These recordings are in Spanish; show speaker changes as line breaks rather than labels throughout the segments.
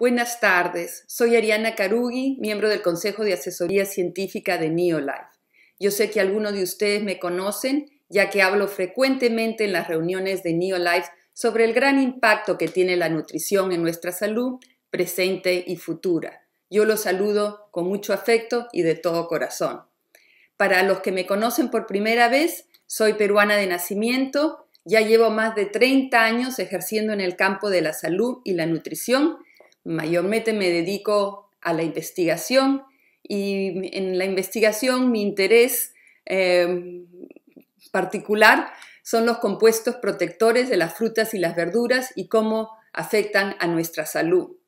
Buenas tardes, soy Ariana Carugi, miembro del Consejo de Asesoría Científica de Neolife. Yo sé que algunos de ustedes me conocen, ya que hablo frecuentemente en las reuniones de Neolife sobre el gran impacto que tiene la nutrición en nuestra salud presente y futura. Yo los saludo con mucho afecto y de todo corazón. Para los que me conocen por primera vez, soy peruana de nacimiento, ya llevo más de 30 años ejerciendo en el campo de la salud y la nutrición Mayormente me dedico a la investigación y en la investigación mi interés em, particular son los compuestos protectores de las frutas y las verduras y cómo afectan a nuestra salud.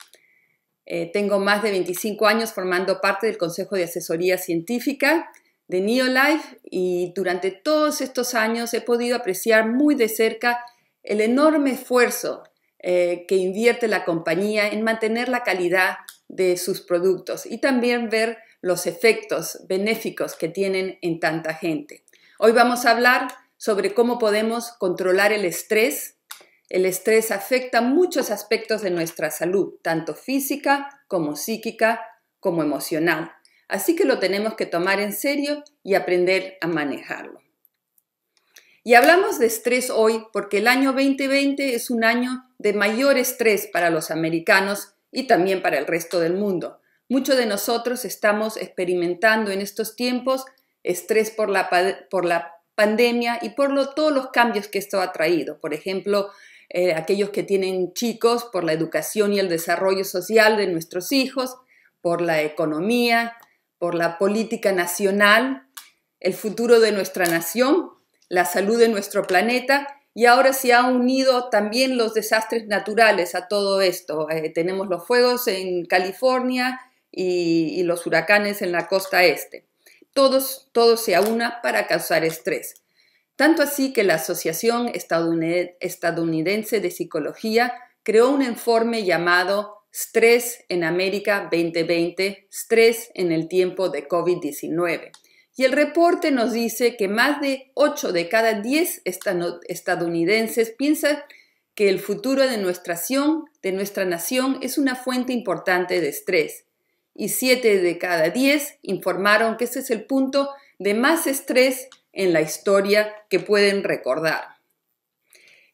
Eh, tengo más de 25 años formando parte del Consejo de Asesoría Científica de Neolife y durante todos estos años he podido apreciar muy de cerca el enorme esfuerzo eh, que invierte la compañía en mantener la calidad de sus productos y también ver los efectos benéficos que tienen en tanta gente. Hoy vamos a hablar sobre cómo podemos controlar el estrés. El estrés afecta muchos aspectos de nuestra salud, tanto física como psíquica como emocional. Así que lo tenemos que tomar en serio y aprender a manejarlo. Y hablamos de estrés hoy porque el año 2020 es un año de mayor estrés para los americanos y también para el resto del mundo. Muchos de nosotros estamos experimentando en estos tiempos estrés por la, por la pandemia y por todos los cambios que esto ha traído. Por ejemplo, eh, aquellos que tienen chicos por la educación y el desarrollo social de nuestros hijos, por la economía, por la política nacional, el futuro de nuestra nación, la salud de nuestro planeta y ahora se han unido también los desastres naturales a todo esto. Eh, tenemos los fuegos en California y, los huracanes en la costa este. Todos, todo se aúna para causar estrés. Tanto así que la Asociación Estadounidense de Psicología creó un informe llamado Estrés en América 2020, Estrés en el tiempo de COVID-19. Y el reporte nos dice que más de 8 de cada 10 estadounidenses piensan que el futuro de nuestra, nación, es una fuente importante de estrés. Y 7 de cada 10 informaron que ese es el punto de más estrés en la historia que pueden recordar.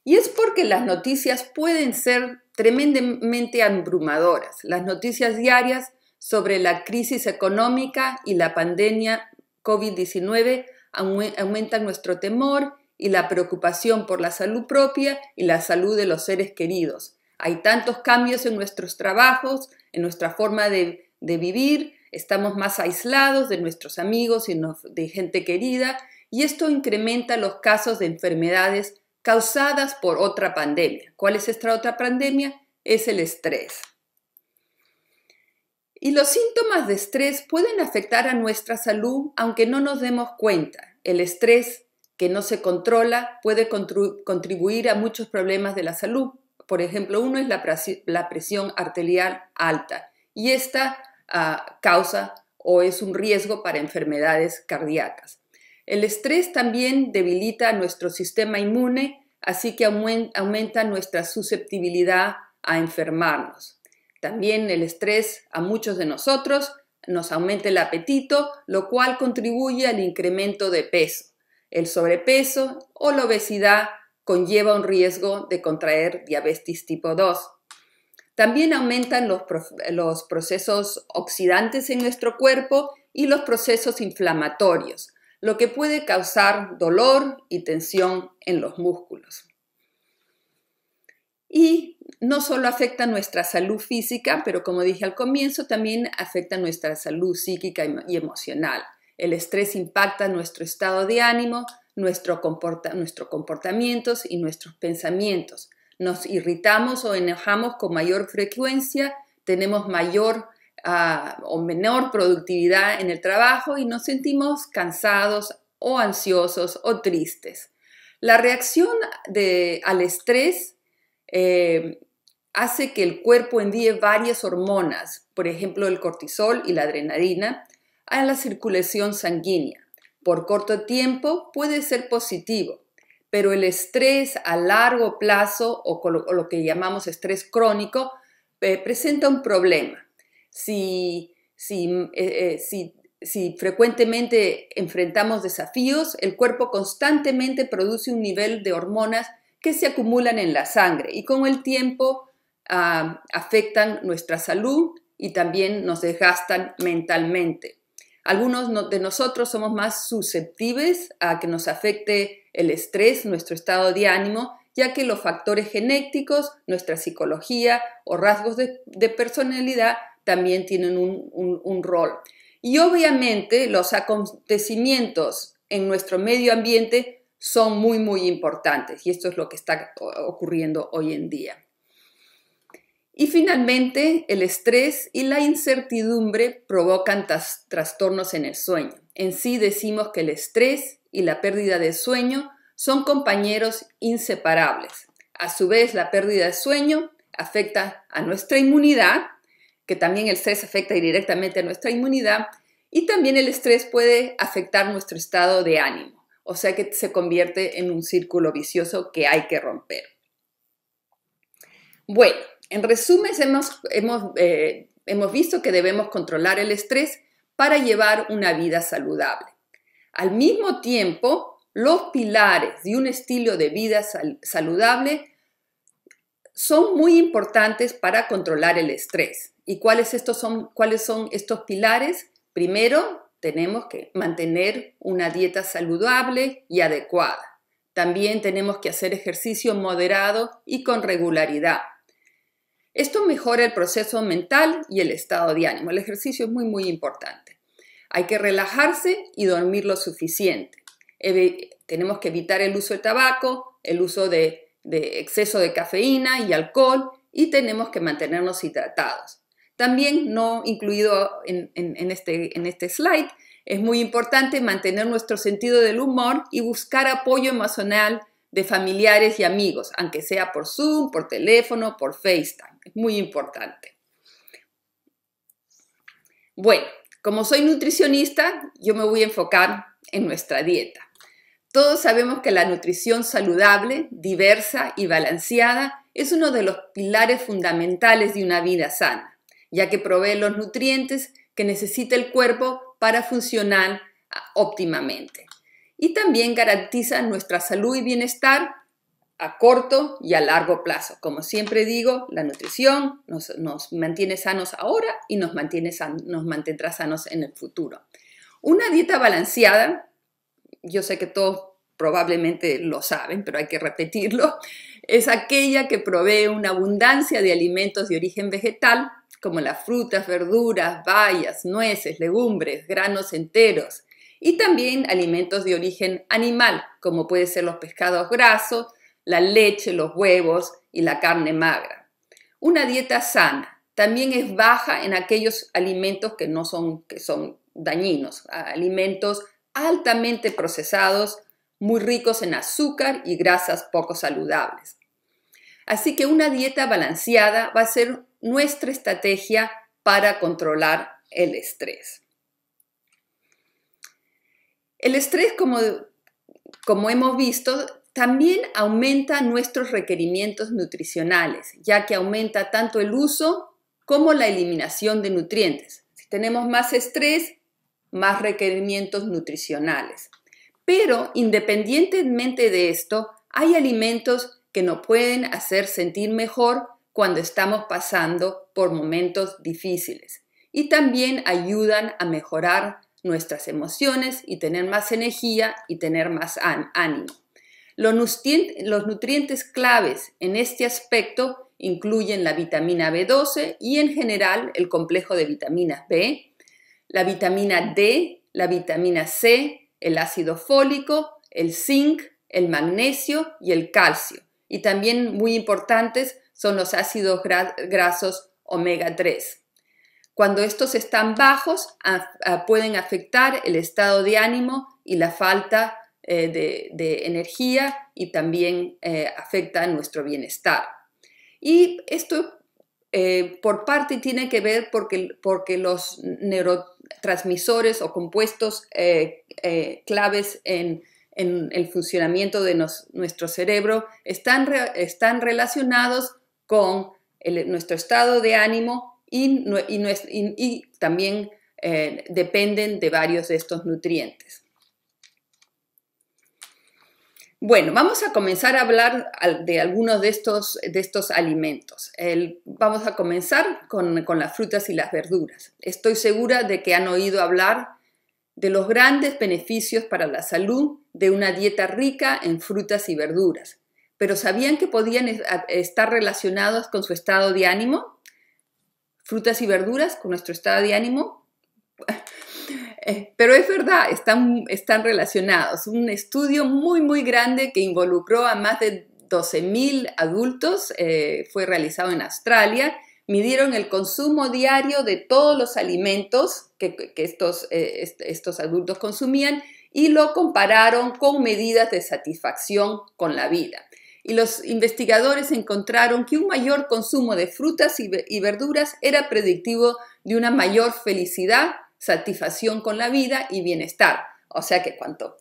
Y es porque las noticias pueden ser tremendamente abrumadoras. Las noticias diarias sobre la crisis económica y la pandemia COVID-19 aumenta nuestro temor y la preocupación por la salud propia y la salud de los seres queridos. Hay tantos cambios en nuestros trabajos, en nuestra forma de, de vivir, estamos más aislados de nuestros amigos y de gente querida, y esto incrementa los casos de enfermedades causadas por otra pandemia. ¿Cuál es esta otra pandemia? Es el estrés. Y los síntomas de estrés pueden afectar a nuestra salud aunque no nos demos cuenta. El estrés que no se controla puede contribuir a muchos problemas de la salud. Por ejemplo, uno es la, presión arterial alta y esta ah, causa o es un riesgo para enfermedades cardíacas. El estrés también debilita nuestro sistema inmune, así que aumenta nuestra susceptibilidad a enfermarnos. También el estrés a muchos de nosotros nos aumenta el apetito, lo cual contribuye al incremento de peso. El sobrepeso o la obesidad conlleva un riesgo de contraer diabetes tipo 2. También aumentan los, procesos oxidantes en nuestro cuerpo y los procesos inflamatorios, lo que puede causar dolor y tensión en los músculos. Y no solo afecta nuestra salud física, pero como dije al comienzo, también afecta nuestra salud psíquica y emocional. El estrés impacta nuestro estado de ánimo, nuestro comporta nuestros comportamientos y nuestros pensamientos. Nos irritamos o enojamos con mayor frecuencia, tenemos mayor ah, o menor productividad en el trabajo y nos sentimos cansados o ansiosos o tristes. La reacción de, al estrés eh, hace que el cuerpo envíe varias hormonas, por ejemplo el cortisol y la adrenalina, a la circulación sanguínea. Por corto tiempo puede ser positivo, pero el estrés a largo plazo o, lo que llamamos estrés crónico eh, presenta un problema. Mm, eh, si, si frecuentemente enfrentamos desafíos, el cuerpo constantemente produce un nivel de hormonas que se acumulan en la sangre y con el tiempo ah, afectan nuestra salud y también nos desgastan mentalmente. Algunos de nosotros somos más susceptibles a que nos afecte el estrés, nuestro estado de ánimo, ya que los factores genéticos, nuestra psicología o rasgos de, personalidad también tienen un, un rol. Y obviamente los acontecimientos en nuestro medio ambiente son muy, muy importantes y esto es lo que está ocurriendo hoy en día. Y finalmente, el estrés y la incertidumbre provocan trastornos en el sueño. En sí decimos que el estrés y la pérdida de sueño son compañeros inseparables. A su vez, la pérdida de sueño afecta a nuestra inmunidad, que también el estrés afecta directamente a nuestra inmunidad, y también el estrés puede afectar nuestro estado de ánimo. O sea que se convierte en un círculo vicioso que hay que romper. Bueno, en resumen, eh, hemos, visto que debemos controlar el estrés para llevar una vida saludable. Al mismo tiempo, los pilares de un estilo de vida saludable son muy importantes para controlar el estrés. ¿Y cuáles, estos son, cuáles son estos pilares? Primero, tenemos que mantener una dieta saludable y adecuada. También tenemos que hacer ejercicio moderado y con regularidad. Esto mejora el proceso mental y el estado de ánimo. El ejercicio es muy, muy importante. Hay que relajarse y dormir lo suficiente. tenemos que evitar el uso de tabaco, el uso de exceso de cafeína y alcohol y tenemos que mantenernos hidratados. También no incluido en, este, este slide, es muy importante mantener nuestro sentido del humor y buscar apoyo emocional de familiares y amigos, aunque sea por Zoom, por teléfono, por FaceTime. Es muy importante. Bueno, como soy nutricionista, yo me voy a enfocar en nuestra dieta. Todos sabemos que la nutrición saludable, diversa y balanceada es uno de los pilares fundamentales de una vida sana ya que provee los nutrientes que necesita el cuerpo para funcionar ah, óptimamente. Y también garantiza nuestra salud y bienestar a corto y a largo plazo. Como siempre digo, la nutrición nos, mantiene sanos ahora y nos, mantiene nos mantendrá sanos en el futuro. Una dieta balanceada, yo sé que todos probablemente lo saben, pero hay que repetirlo, es aquella que provee una abundancia de alimentos de origen vegetal como las frutas, verduras, bayas, nueces, legumbres, granos enteros, y también alimentos de origen animal, como pueden ser los pescados grasos, la leche, los huevos y la carne magra. Una dieta sana también es baja en aquellos alimentos que no son, que son dañinos, alimentos altamente procesados, muy ricos en azúcar y grasas poco saludables. Así que una dieta balanceada va a ser nuestra estrategia para controlar el estrés. El estrés, como, como hemos visto, también aumenta nuestros requerimientos nutricionales, ya que aumenta tanto el uso como la eliminación de nutrientes. Si tenemos más estrés, más requerimientos nutricionales. Pero independientemente de esto, hay alimentos que nos pueden hacer sentir mejor cuando estamos pasando por momentos difíciles y también ayudan a mejorar nuestras emociones y tener más energía y tener más ánimo. Los nutrientes claves en este aspecto incluyen la vitamina B12 y en general el complejo de vitaminas B, la vitamina D, la vitamina C, el ácido fólico, el zinc, el magnesio y el calcio. Y también muy importantes son los ácidos grasos omega 3. Cuando estos están bajos, pueden afectar el estado de ánimo y la falta eh, de, energía y también eh, afecta nuestro bienestar. Y esto eh, por parte tiene que ver porque, los neurotransmisores o compuestos claves en, el funcionamiento de nuestro cerebro están, están relacionados con nuestro estado de ánimo y, también eh, dependen de varios de estos nutrientes. Bueno, vamos a comenzar a hablar de algunos de estos, alimentos. vamos a comenzar con, las frutas y las verduras. Estoy segura de que han oído hablar de los grandes beneficios para la salud de una dieta rica en frutas y verduras pero sabían que podían estar relacionados con su estado de ánimo. Frutas y verduras con nuestro estado de ánimo. Eh, pero es verdad, están, relacionados. Un estudio muy, muy grande que involucró a más de 12.000 adultos eh, fue realizado en Australia. Midieron el consumo diario de todos los alimentos que, estos, eh, estos adultos consumían y lo compararon con medidas de satisfacción con la vida y los investigadores encontraron que un mayor consumo de frutas y, verduras era predictivo de una mayor felicidad, satisfacción con la vida y bienestar. O sea que cuanto,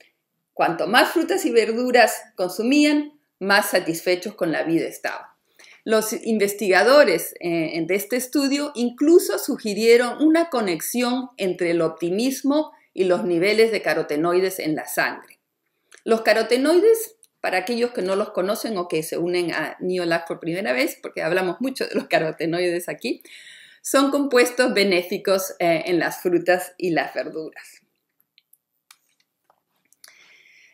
cuanto más frutas y verduras consumían, más satisfechos con la vida estaban. Los investigadores eh, de este estudio incluso sugirieron una conexión entre el optimismo y los niveles de carotenoides en la sangre. Los carotenoides para aquellos que no los conocen o que se unen a Neolab por primera vez, porque hablamos mucho de los carotenoides aquí, son compuestos benéficos eh, en las frutas y las verduras.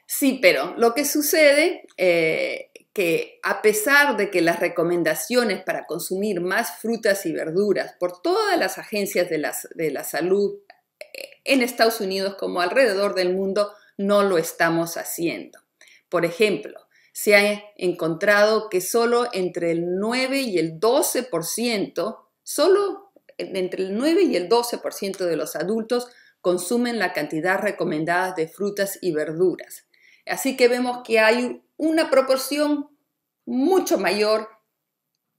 Sí, pero lo que sucede es eh, que a pesar de que las recomendaciones para consumir más frutas y verduras por todas las agencias de la salud eh, en Estados Unidos como alrededor del mundo no lo estamos haciendo. Por ejemplo, se ha encontrado que solo entre el 9 y el 12%, solo entre el 9 y el 12% de los adultos consumen la cantidad recomendada de frutas y verduras. Así que vemos que hay una proporción mucho mayor,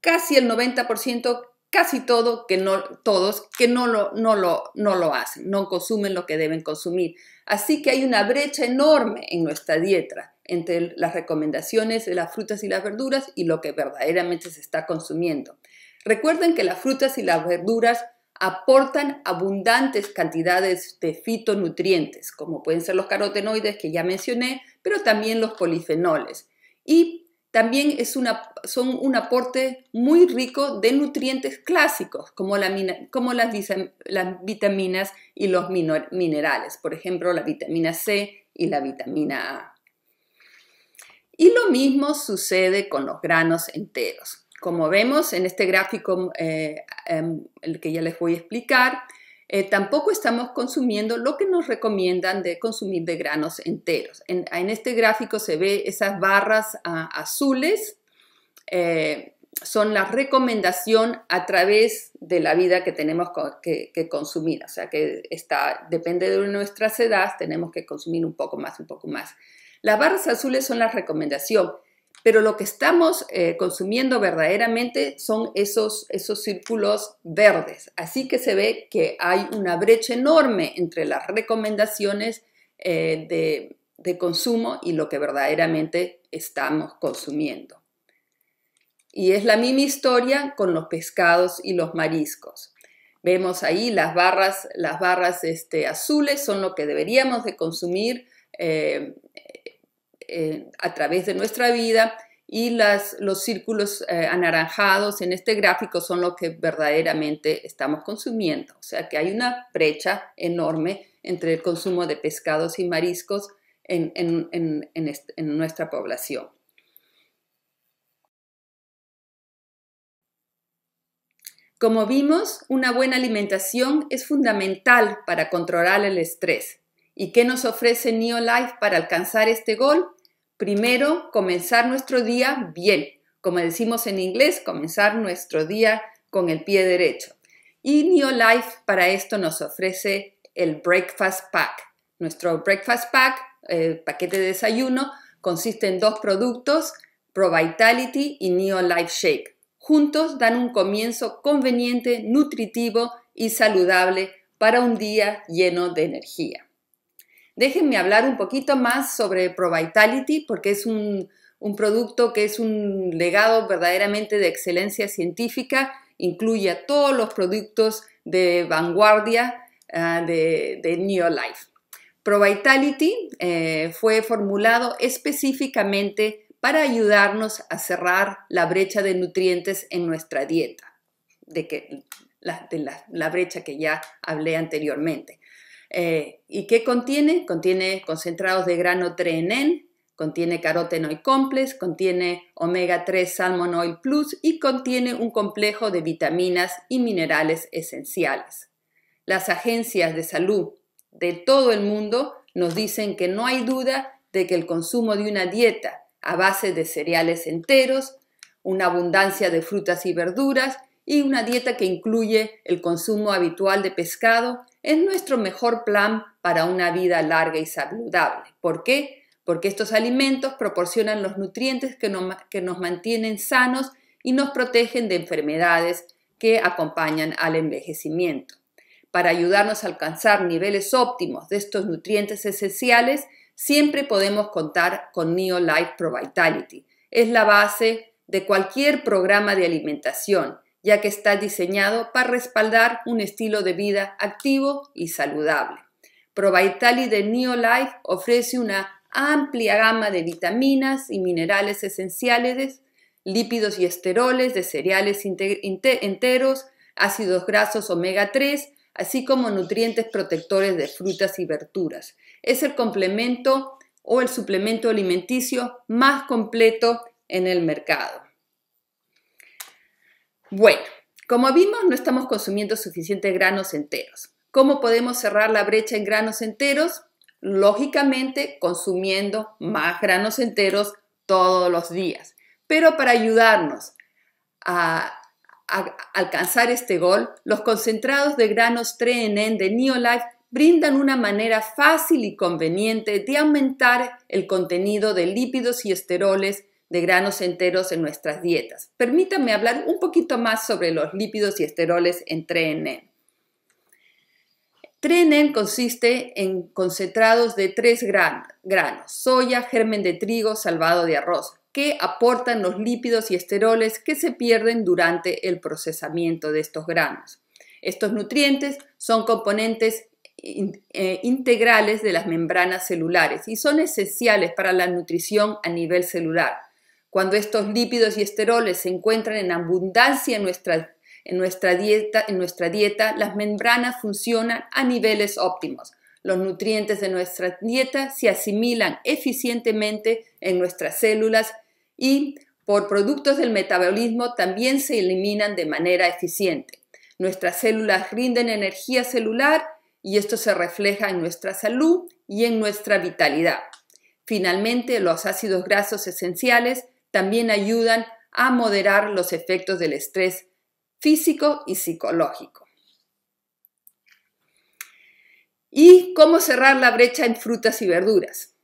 casi el 90%, casi todo que no, todos que no no, lo, no lo hacen, no consumen lo que deben consumir. Así que hay una brecha enorme en nuestra dieta entre las recomendaciones de las frutas y las verduras y lo que verdaderamente se está consumiendo. Recuerden que las frutas y las verduras aportan abundantes cantidades de fitonutrientes, como pueden ser los carotenoides que ya mencioné, pero también los polifenoles. Y también es una, son un aporte muy rico de nutrientes clásicos, como, las, vitaminas y los minerales, por ejemplo, la vitamina C y la vitamina A. Y lo mismo sucede con los granos enteros. Como vemos en este gráfico, eh, em, el que ya les voy a explicar, eh, tampoco estamos consumiendo lo que nos recomiendan de consumir de granos enteros. En, este gráfico se ve esas barras ah, azules, eh, son la recomendación a través de la vida que tenemos que, consumir. O sea que depende de nuestras edades, tenemos que consumir un poco más, un poco más. Las barras azules son la recomendación, pero lo que estamos eh, consumiendo verdaderamente son esos, esos círculos verdes. Así que se ve que hay una brecha enorme entre las recomendaciones eh, de, consumo y lo que verdaderamente estamos consumiendo. Y es la misma historia con los pescados y los mariscos. Vemos ahí las barras, las barras este, azules son lo que deberíamos de consumir eh, eh, a través de nuestra vida y los círculos eh, anaranjados en este gráfico son lo que verdaderamente estamos consumiendo. O sea que hay una brecha enorme entre el consumo de pescados y mariscos en, en nuestra población. Como vimos, una buena alimentación es fundamental para controlar el estrés. ¿Y qué nos ofrece Neolife para alcanzar este gol? Primero, comenzar nuestro día bien, como decimos en inglés, comenzar nuestro día con el pie derecho. Y Neolife para esto nos ofrece el Breakfast Pack. Nuestro Breakfast Pack, eh, paquete de desayuno, consiste en dos productos, Pro Vitality y Neolife Shake. Juntos dan un comienzo conveniente, nutritivo y saludable para un día lleno de energía. Déjenme hablar un poquito más sobre ProVitality, porque es un, producto que es un legado verdaderamente de excelencia científica, incluye a todos los productos de vanguardia ah, de, Neolife. ProVitality eh, fue formulado específicamente para ayudarnos a cerrar la brecha de nutrientes en nuestra dieta, de, la brecha que ya hablé anteriormente. Eh, ¿Y qué contiene? Contiene concentrados de grano 3 trenen, contiene carotenoid complex, contiene omega 3 salmon oil plus y contiene un complejo de vitaminas y minerales esenciales. Las agencias de salud de todo el mundo nos dicen que no hay duda de que el consumo de una dieta a base de cereales enteros, una abundancia de frutas y verduras y una dieta que incluye el consumo habitual de pescado es nuestro mejor plan para una vida larga y saludable. ¿Por qué? Porque estos alimentos proporcionan los nutrientes que nos, mantienen sanos y nos protegen de enfermedades que acompañan al envejecimiento. Para ayudarnos a alcanzar niveles óptimos de estos nutrientes esenciales, siempre podemos contar con Neolife Pro Vitality. Es la base de cualquier programa de alimentación ya que está diseñado para respaldar un estilo de vida activo y saludable. ProVitali de Neolife ofrece una amplia gama de vitaminas y minerales esenciales, lípidos y esteroles de cereales enteros, ácidos grasos omega 3, así como nutrientes protectores de frutas y verduras. Es el complemento o el suplemento alimenticio más completo en el mercado. Bueno, como vimos, no estamos consumiendo suficientes granos enteros. ¿Cómo podemos cerrar la brecha en granos enteros? Lógicamente, consumiendo más granos enteros todos los días. Pero para ayudarnos a, alcanzar este gol, los concentrados de granos 3NN de Neolife brindan una manera fácil y conveniente de aumentar el contenido de lípidos y esteroles de granos enteros en nuestras dietas. Permítanme hablar un poquito más sobre los lípidos y esteroles en trenen. Trenen consiste en concentrados de tres granos, soya, germen de trigo, salvado de arroz, que aportan los lípidos y esteroles que se pierden durante el procesamiento de estos granos. Estos nutrientes son componentes eh, integrales de las membranas celulares y son esenciales para la nutrición a nivel celular. Cuando estos lípidos y esteroles se encuentran en abundancia en nuestra, en nuestra, dieta, en nuestra dieta, las membranas funcionan a niveles óptimos. Los nutrientes de nuestra dieta se asimilan eficientemente en nuestras células y por productos del metabolismo también se eliminan de manera eficiente. Nuestras células rinden energía celular y esto se refleja en nuestra salud y en nuestra vitalidad. Finalmente, los ácidos grasos esenciales también ayudan a moderar los efectos del estrés físico y psicológico. ¿Y cómo cerrar la brecha en frutas y verduras?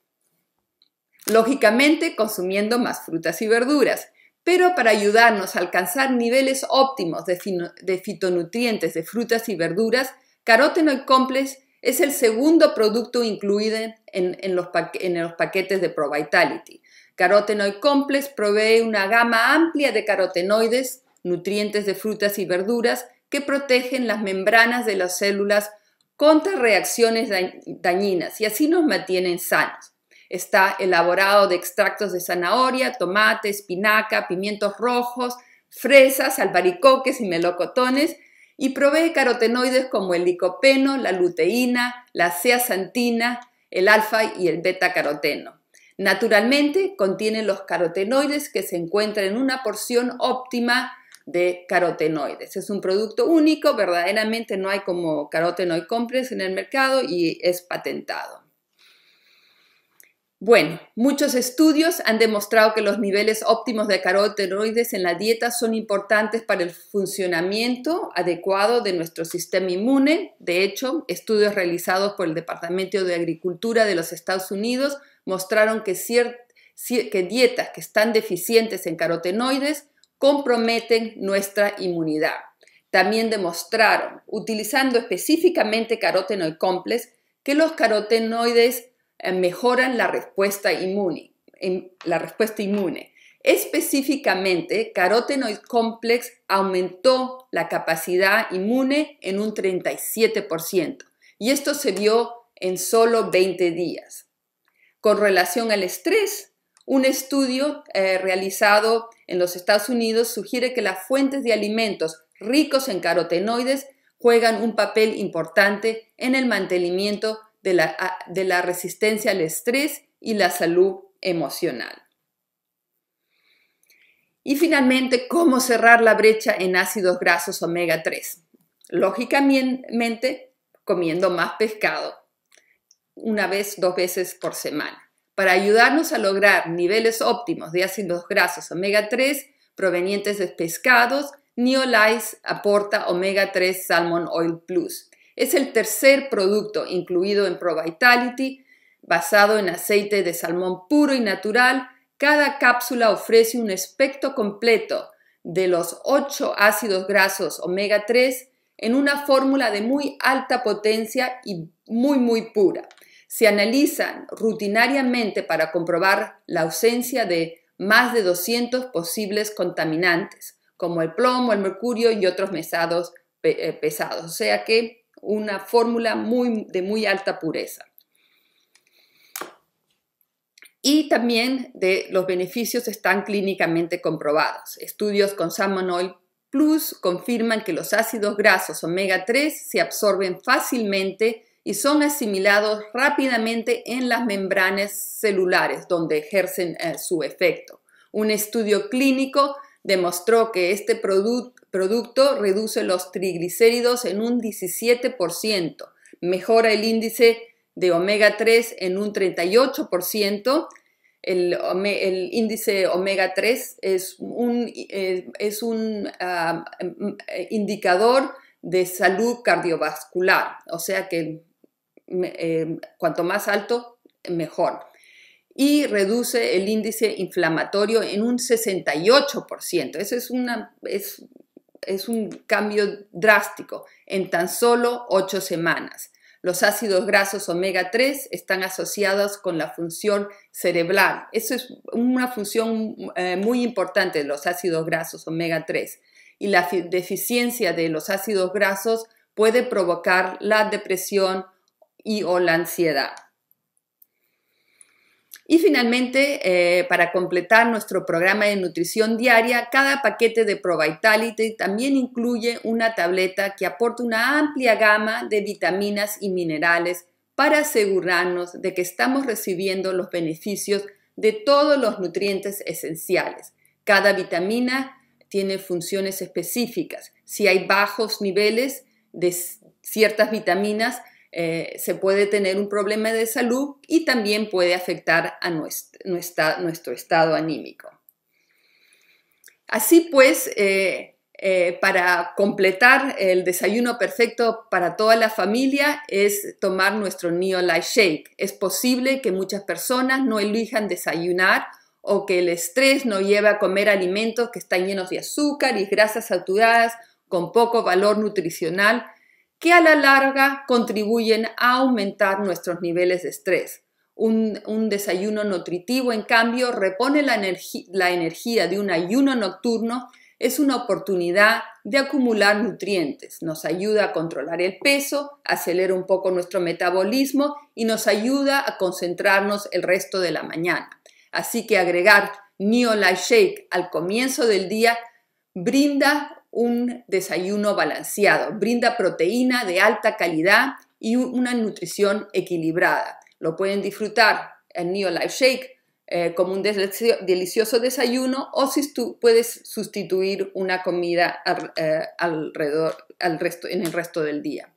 Lógicamente, consumiendo más frutas y verduras, pero para ayudarnos a alcanzar niveles óptimos de, fitonutrientes de frutas y verduras, carotenoid complex es el segundo producto incluido en, los, en los paquetes de ProVitality, Carotenoid Complex provee una gama amplia de carotenoides, nutrientes de frutas y verduras que protegen las membranas de las células contra reacciones dañinas y así nos mantienen sanos. Está elaborado de extractos de zanahoria, tomate, espinaca, pimientos rojos, fresas, albaricoques y melocotones y provee carotenoides como el licopeno, la luteína, la zeaxantina, el alfa y el beta caroteno. Naturalmente, contiene los carotenoides que se encuentran en una porción óptima de carotenoides. Es un producto único, verdaderamente no hay como carotenoid compres en el mercado y es patentado. Bueno, muchos estudios han demostrado que los niveles óptimos de carotenoides en la dieta son importantes para el funcionamiento adecuado de nuestro sistema inmune. De hecho, estudios realizados por el Departamento de Agricultura de los Estados Unidos mostraron que, dietas que están deficientes en carotenoides comprometen nuestra inmunidad. También demostraron, utilizando específicamente carotenoid complex, que los carotenoides eh, mejoran la respuesta inmune. La respuesta inmune. Específicamente, carotenoid complex aumentó la capacidad inmune en un 37% y esto se vio en solo 20 días. Con relación al estrés, un estudio eh, realizado en los Estados Unidos sugiere que las fuentes de alimentos ricos en carotenoides juegan un papel importante en el mantenimiento Ah, de la, resistencia al estrés y la salud emocional. Y finalmente, ¿cómo cerrar la brecha en ácidos grasos omega 3? Lógicamente, comiendo más pescado, una vez, dos veces por semana. Para ayudarnos a lograr niveles óptimos de ácidos grasos omega 3 provenientes de pescados, Neolice aporta omega 3 Salmon Oil Plus, es el tercer producto incluido en ProVitality, basado en aceite de salmón puro y natural. Cada cápsula ofrece un espectro completo de los 8 ácidos grasos omega 3 en una fórmula de muy alta potencia y muy muy pura. Se analizan rutinariamente para comprobar la ausencia de más de 200 posibles contaminantes, como el plomo, el mercurio y otros mesados eh, pesados. O sea que una fórmula muy, de muy alta pureza. Y también de los beneficios están clínicamente comprobados. Estudios con Salmon Oil Plus confirman que los ácidos grasos omega 3 se absorben fácilmente y son asimilados rápidamente en las membranas celulares donde ejercen eh, su efecto. Un estudio clínico demostró que este, producto producto reduce los triglicéridos en un 17%, mejora el índice de omega 3 en un 38%. El, índice omega 3 es un, eh, es un ah, mm, indicador de salud cardiovascular, o sea que eh, cuanto más alto, mejor. Y reduce el índice inflamatorio en un 68%. Eso es, una, es es un cambio drástico en tan solo 8 semanas. Los ácidos grasos omega 3 están asociados con la función cerebral. Eso es una función eh, muy importante de los ácidos grasos omega 3. Y la deficiencia de los ácidos grasos puede provocar la depresión y o la ansiedad. Y finalmente, eh, para completar nuestro programa de nutrición diaria, cada paquete de ProVitality también incluye una tableta que aporta una amplia gama de vitaminas y minerales para asegurarnos de que estamos recibiendo los beneficios de todos los nutrientes esenciales. Cada vitamina tiene funciones específicas. Si hay bajos niveles de ciertas vitaminas, eh, se puede tener un problema de salud y también puede afectar a nuestro, estado anímico. Así pues, eh, eh, para completar el desayuno perfecto para toda la familia es tomar nuestro Neolife Shake. Es posible que muchas personas no elijan desayunar o que el estrés no lleve a comer alimentos que están llenos de azúcar y grasas saturadas con poco valor nutricional que a la larga contribuyen a aumentar nuestros niveles de estrés. Un, desayuno nutritivo, en cambio, repone la, energía de un ayuno nocturno, es una oportunidad de acumular nutrientes, nos ayuda a controlar el peso, acelera un poco nuestro metabolismo y nos ayuda a concentrarnos el resto de la mañana. Así que agregar Neolife Shake al comienzo del día brinda un desayuno balanceado, brinda proteína de alta calidad y una nutrición equilibrada. Lo pueden disfrutar el Life Shake eh, como un delicioso desayuno o si tú puedes sustituir una comida eh, alrededor, al resto, en el resto del día.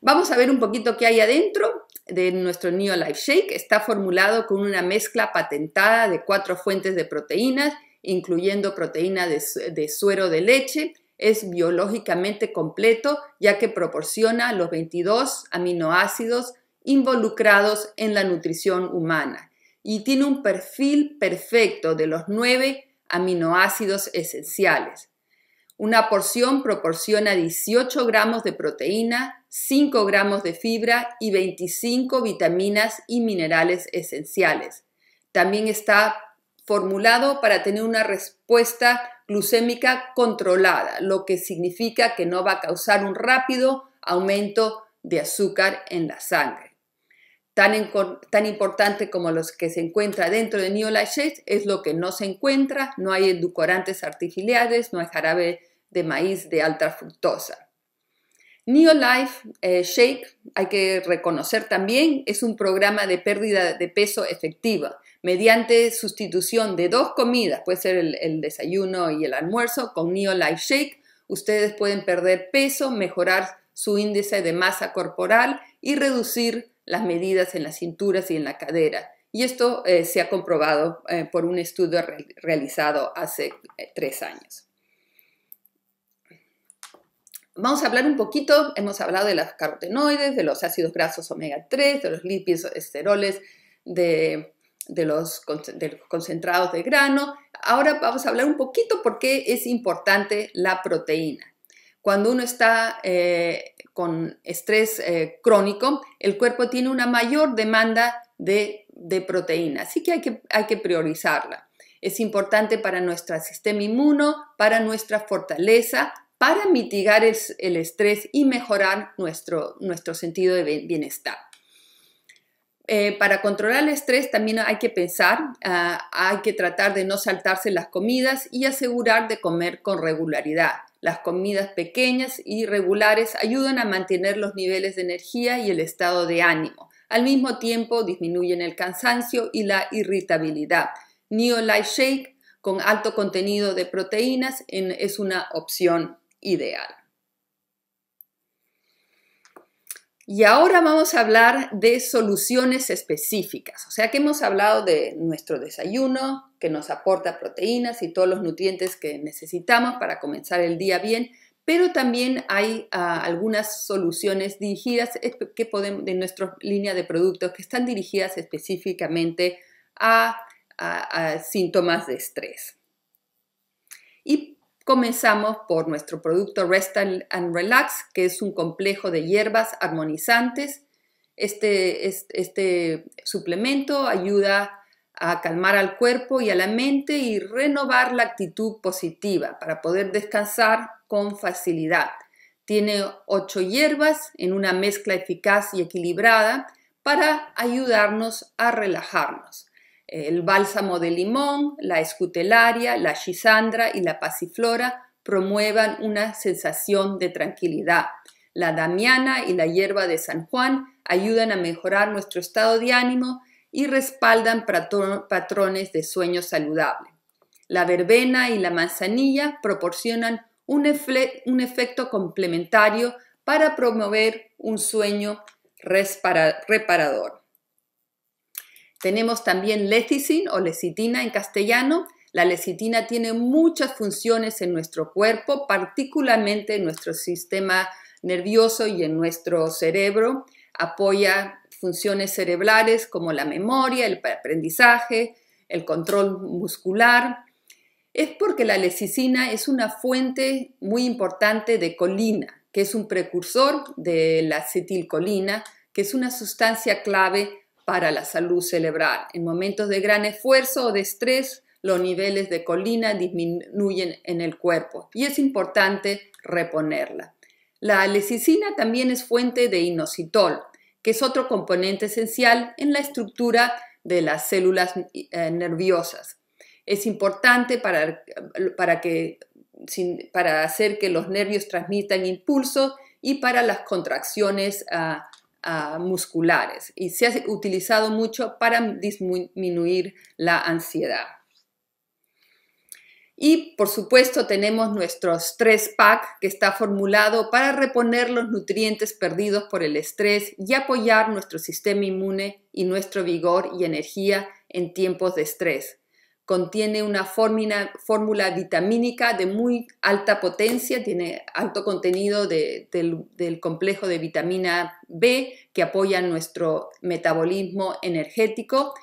Vamos a ver un poquito qué hay adentro de nuestro Life Shake. Está formulado con una mezcla patentada de cuatro fuentes de proteínas incluyendo proteína de, suero de leche, es biológicamente completo ya que proporciona los 22 aminoácidos involucrados en la nutrición humana y tiene un perfil perfecto de los 9 aminoácidos esenciales. Una porción proporciona 18 gramos de proteína, 5 gramos de fibra y 25 vitaminas y minerales esenciales. También está formulado para tener una respuesta glucémica controlada, lo que significa que no va a causar un rápido aumento de azúcar en la sangre. Tan, importante como los que se encuentra dentro de Shake es lo que no se encuentra, no hay edulcorantes artificiales, no hay jarabe de maíz de alta fructosa. Neolife Life eh, Shake, hay que reconocer también, es un programa de pérdida de peso efectiva mediante sustitución de dos comidas, puede ser el, desayuno y el almuerzo, con Neo Life Shake, ustedes pueden perder peso, mejorar su índice de masa corporal y reducir las medidas en las cinturas y en la cadera. Y esto eh, se ha comprobado eh, por un estudio realizado hace eh, tres años. Vamos a hablar un poquito, hemos hablado de los carotenoides, de los ácidos grasos omega 3, de los lípidos, esteroles, de de los, concentrados de grano. Ahora vamos a hablar un poquito por qué es importante la proteína. Cuando uno está eh, con estrés eh, crónico, el cuerpo tiene una mayor demanda de, proteína, así que hay, que hay que priorizarla. Es importante para nuestro sistema inmuno, para nuestra fortaleza, para mitigar el, estrés y mejorar nuestro, nuestro sentido de bienestar. Eh, para controlar el estrés también hay que pensar, ah, hay que tratar de no saltarse las comidas y asegurar de comer con regularidad. Las comidas pequeñas y regulares ayudan a mantener los niveles de energía y el estado de ánimo. Al mismo tiempo disminuyen el cansancio y la irritabilidad. Neo Life Shake con alto contenido de proteínas es una opción ideal. Y ahora vamos a hablar de soluciones específicas. O sea que hemos hablado de nuestro desayuno, que nos aporta proteínas y todos los nutrientes que necesitamos para comenzar el día bien, pero también hay ah, algunas soluciones dirigidas eh, que de nuestra línea de productos que están dirigidas específicamente a síntomas de estrés. Comenzamos por nuestro producto Rest and Relax, que es un complejo de hierbas armonizantes. Este, este, suplemento ayuda a calmar al cuerpo y a la mente y renovar la actitud positiva para poder descansar con facilidad. Tiene ocho hierbas en una mezcla eficaz y equilibrada para ayudarnos a relajarnos. El bálsamo de limón, la escutelaria, la chisandra y la pasiflora promuevan una sensación de tranquilidad. La damiana y la hierba de San Juan ayudan a mejorar nuestro estado de ánimo y respaldan patrones de sueño saludable. La verbena y la manzanilla proporcionan un efecto complementario para promover un sueño reparador. Tenemos también lecicin o lecitina en castellano. La lecitina tiene muchas funciones en nuestro cuerpo, particularmente en nuestro sistema nervioso y en nuestro cerebro. Apoya funciones cerebrales como la memoria, el aprendizaje, el control muscular. Es porque la lecitina es una fuente muy importante de colina, que es un precursor de la acetilcolina, que es una sustancia clave para la salud cerebral. En momentos de gran esfuerzo o de estrés, los niveles de colina disminuyen en el cuerpo y es importante reponerla. La lecicina también es fuente de inositol, que es otro componente esencial en la estructura de las células eh, nerviosas. Es importante para, para, que, para hacer que los nervios transmitan impulsos y para las contracciones ah, Ah, musculares y se ha utilizado mucho para disminuir la ansiedad. Y por supuesto tenemos nuestro stress pack que está formulado para reponer los nutrientes perdidos por el estrés y apoyar nuestro sistema inmune y nuestro vigor y energía en tiempos de estrés contiene una fórmula, vitamínica de muy alta potencia, tiene alto contenido del, complejo de vitamina B que apoya nuestro metabolismo energético,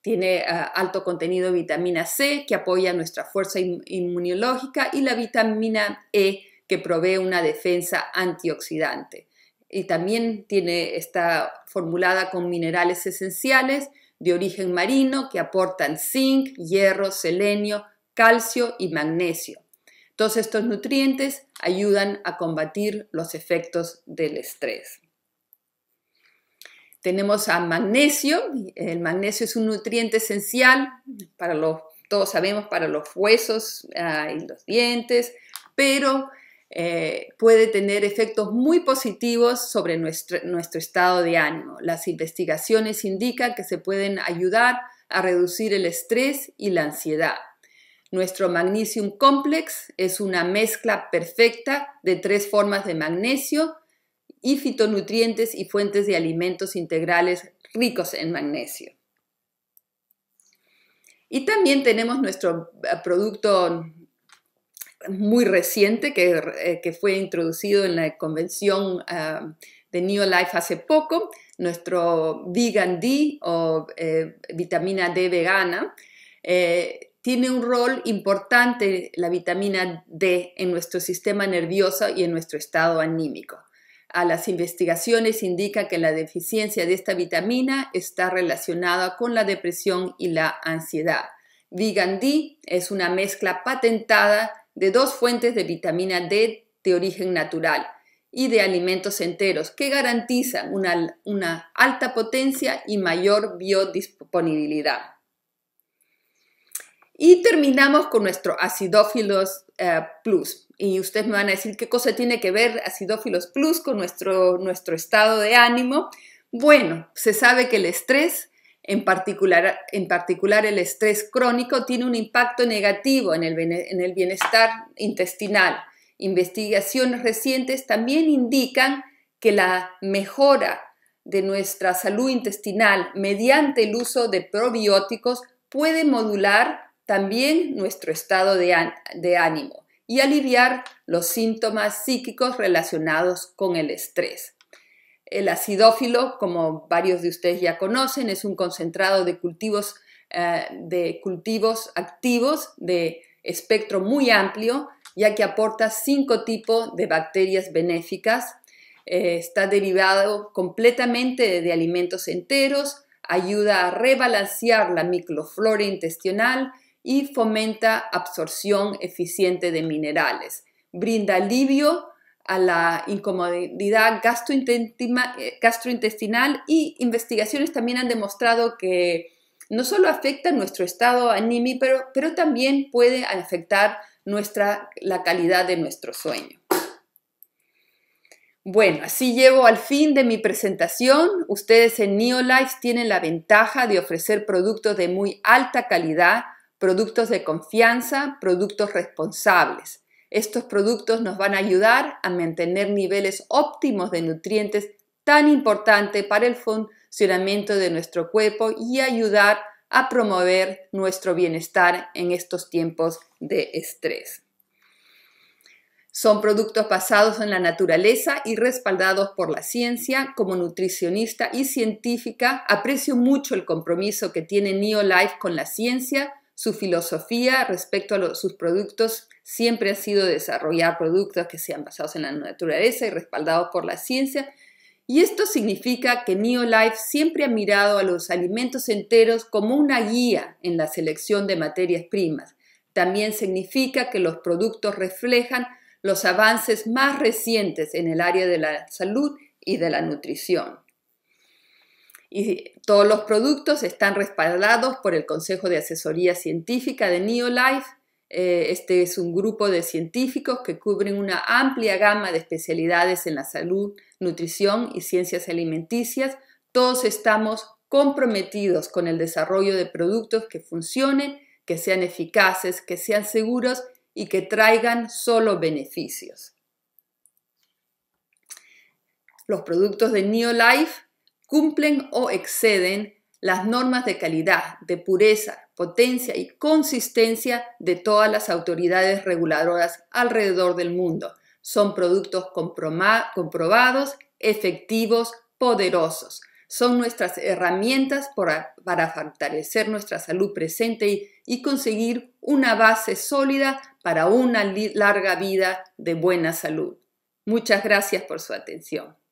tiene ah, alto contenido de vitamina C que apoya nuestra fuerza inmunológica y la vitamina E que provee una defensa antioxidante. Y también tiene, está formulada con minerales esenciales, de origen marino que aportan zinc, hierro, selenio, calcio y magnesio. Todos estos nutrientes ayudan a combatir los efectos del estrés. Tenemos a magnesio. El magnesio es un nutriente esencial para los, todos sabemos, para los huesos ah, y los dientes, pero eh, puede tener efectos muy positivos sobre nuestro, nuestro estado de ánimo. Las investigaciones indican que se pueden ayudar a reducir el estrés y la ansiedad. Nuestro Magnesium Complex es una mezcla perfecta de tres formas de magnesio y fitonutrientes y fuentes de alimentos integrales ricos en magnesio. Y también tenemos nuestro eh, producto muy reciente eh, que, fue introducido en la convención ah, de New Life hace poco, nuestro Vegan D o eh, vitamina D vegana. Eh, tiene un rol importante la vitamina D en nuestro sistema nervioso y en nuestro estado anímico. A las investigaciones indica que la deficiencia de esta vitamina está relacionada con la depresión y la ansiedad. Vegan D es una mezcla patentada de dos fuentes de vitamina D de origen natural y de alimentos enteros que garantizan una, alta potencia y mayor biodisponibilidad. Y terminamos con nuestro acidófilos eh, plus. Y ustedes me van a decir qué cosa tiene que ver acidófilos plus con nuestro, nuestro estado de ánimo. Bueno, se sabe que el estrés en particular, en particular, el estrés crónico tiene un impacto negativo en el, bienestar intestinal. Investigaciones recientes también indican que la mejora de nuestra salud intestinal mediante el uso de probióticos puede modular también nuestro estado de ánimo y aliviar los síntomas psíquicos relacionados con el estrés. El acidófilo, como varios de ustedes ya conocen, es un concentrado de cultivos, eh, de cultivos activos de espectro muy amplio, ya que aporta cinco tipos de bacterias benéficas. Eh, está derivado completamente de alimentos enteros, ayuda a rebalancear la microflora intestinal y fomenta absorción eficiente de minerales. Brinda alivio a la incomodidad eh, gastrointestinal y investigaciones también han demostrado que no solo afecta nuestro estado anímico, pero, también puede afectar la calidad de nuestro sueño. Bueno, así llevo al fin de mi presentación. Ustedes en Neolife tienen la ventaja de ofrecer productos de muy alta calidad, productos de confianza, productos responsables. Estos productos nos van a ayudar a mantener niveles óptimos de nutrientes tan importante para el funcionamiento de nuestro cuerpo y ayudar a promover nuestro bienestar en estos tiempos de estrés. Son productos basados en la naturaleza y respaldados por la ciencia. Como nutricionista y científica, aprecio mucho el compromiso que tiene Neolife con la ciencia, su filosofía respecto a sus productos siempre ha sido desarrollar productos que sean basados en la naturaleza y respaldados por la ciencia. Y esto significa que Neolife siempre ha mirado a los alimentos enteros como una guía en la selección de materias primas. También significa que los productos reflejan los avances más recientes en el área de la salud y de la nutrición. Y todos los productos están respaldados por el Consejo de Asesoría Científica de Neolife eh, este es un grupo de científicos que cubren una amplia gama de especialidades en la salud, nutrición y ciencias alimenticias. Todos estamos comprometidos con el desarrollo de productos que funcionen, que sean eficaces, que sean seguros y que traigan solo beneficios. Los productos de Neolife cumplen o exceden las normas de calidad, de pureza, potencia y consistencia de todas las autoridades reguladoras alrededor del mundo. Son productos comprobados, efectivos, poderosos. Son nuestras herramientas para, fortalecer nuestra salud presente y conseguir una base sólida para una larga vida de buena salud. Muchas gracias por su atención.